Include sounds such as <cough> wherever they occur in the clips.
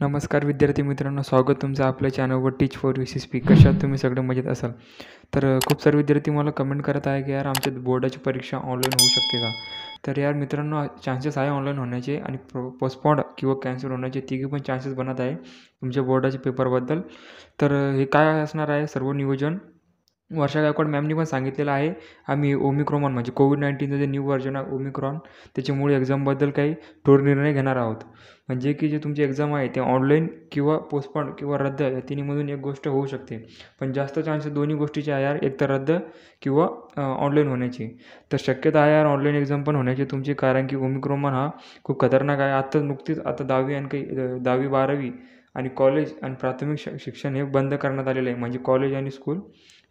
नमस्कार विद्यार्थी मित्रांनो स्वागत तुमचं आपल्या चॅनलवर teach for you see speak कशात <laughs> तुम्ही सगळे मजेत असाल तर खूप सारे विद्यार्थी मला कमेंट करत आहे की यार आमच्या बोर्डाची परीक्षा ऑनलाईन होऊ शकते का तर यार मित्रांनो चान्सेस आहे ऑनलाईन होण्याचे आणि प्रो पोस्टपॉन्ड किंवा कॅन्सल होण्याचे तिघे पण चान्सेस बनत आहे तुमच्या बोर्डाच्या पेपरबद्दल तर हे काय असणार आहे सर्व नियोजन वर्षा गायकवाड मॅमनी पण सांगितलेलं आहे आम्ही ओमिक्रॉन म्हणजे कोविड नाईन्टीनचं जे न्यू व्हर्जन आहे ओमिक्रॉन त्याच्यामुळे एक्झामबद्दल काही ठोर निर्णय घेणार आहोत म्हणजे की जे तुमची एक्झाम आहे ते ऑनलाईन किंवा पोस्टपॉन किंवा रद्द या तिन्हीमधून एक गोष्ट होऊ शकते पण जास्त चान्स दोन्ही गोष्टीचे आहे यार एक तर रद्द किंवा ऑनलाईन होण्याची तर शक्यता आहे यार ऑनलाईन एक्झाम पण होण्याची तुमची कारण की ओमिक्रॉन हा खूप खतरनाक आहे आत्ता नुकतीच आता दहावी आणि काही दहावी बारावी आणि कॉलेज आणि प्राथमिक श शिक्षण हे बंद करण्यात आलेलं आहे म्हणजे कॉलेज आणि स्कूल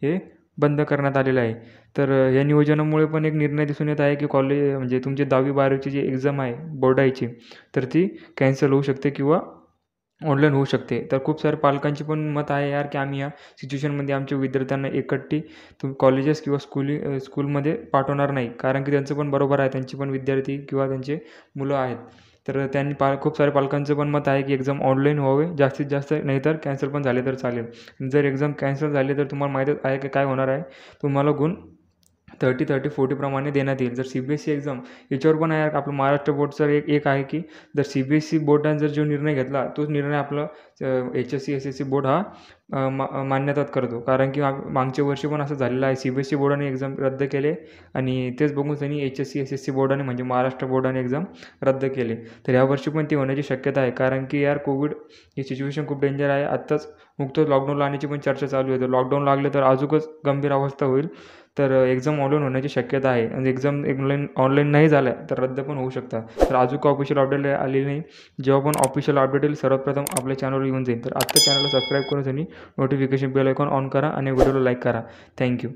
हे बंद करण्यात आलेलं आहे तर या नियोजनामुळे पण एक निर्णय दिसून येत आहे की कॉलेज म्हणजे तुमचे दहावी बारावीची जी एक्झाम आहे बोर्डायची तर ती कॅन्सल होऊ शकते किंवा ऑनलाईन होऊ शकते तर खूप सारे पालकांची पण मत आहे यार की आम्ही या सिच्युएशनमध्ये आमच्या विद्यार्थ्यांना एकट्टी तुम कॉलेजेस किंवा स्कूली स्कूलमध्ये पाठवणार नाही कारण की त्यांचं पण बरोबर आहे त्यांची पण विद्यार्थी किंवा त्यांचे मुलं आहेत तर त्यांनी पाल खूप साऱ्या पालकांचं पण मत आहे की एक्झाम ऑनलाईन व्हावे जास्तीत जास्त नाहीतर कॅन्सल पण झाले तर चालेल जर एक्झाम कॅन्सल झाली तर तुम्हाला माहीतच आहे की काय होणार आहे तुम्हाला गुण थर्टी थर्टी फोर्टीप्रमाणे देण्यात येईल जर C B S E exam याच्यावर पण आहे आपलं महाराष्ट्र बोर्डचं एक एक आहे की जर सी बी एस सी बोर्डाने जर जो निर्णय घेतला तोच निर्णय आपला H S C S S C board हा मा मान्यतात करतो कारण की मागच्या वर्षी पण असं झालेलं आहे सी बी एस सी बोर्डाने एक्झाम रद्द केले आणि तेच बघून त्यांनी H S C S S C बोर्डाने म्हणजे महाराष्ट्र बोर्डाने एक्झाम रद्द केले तर यावर्षी पण ती होण्याची शक्यता आहे कारण की यार कोविड ही सिच्युएशन खूप डेंजर आहे आत्ताच नुकतंच लॉकडाऊन लावण्याची पण चर्चा चालू आहे तर लॉकडाऊन लागले तर अजूकच गंभीर अवस्था होईल तर एक्झाम ऑनलाईन होण्याची शक्यता आहे आणि एक्झाम ऑनलाईन ऑनलाईन नाही झाल्या तर रद्द पण होऊ शकतात तर अजून का ऑफिशियल अपडेट आलेली नाही जेव्हा पण ऑफिशियल अपडेट येईल सर्वप्रथम आपल्या चॅनलवर येऊन जाईल तर आत्ता चॅनलला सबस्क्राईब करून तुम्ही नोटिफिकेशन बेल आयकॉन ऑन करा आणि व्हिडिओला लाईक करा थँक्यू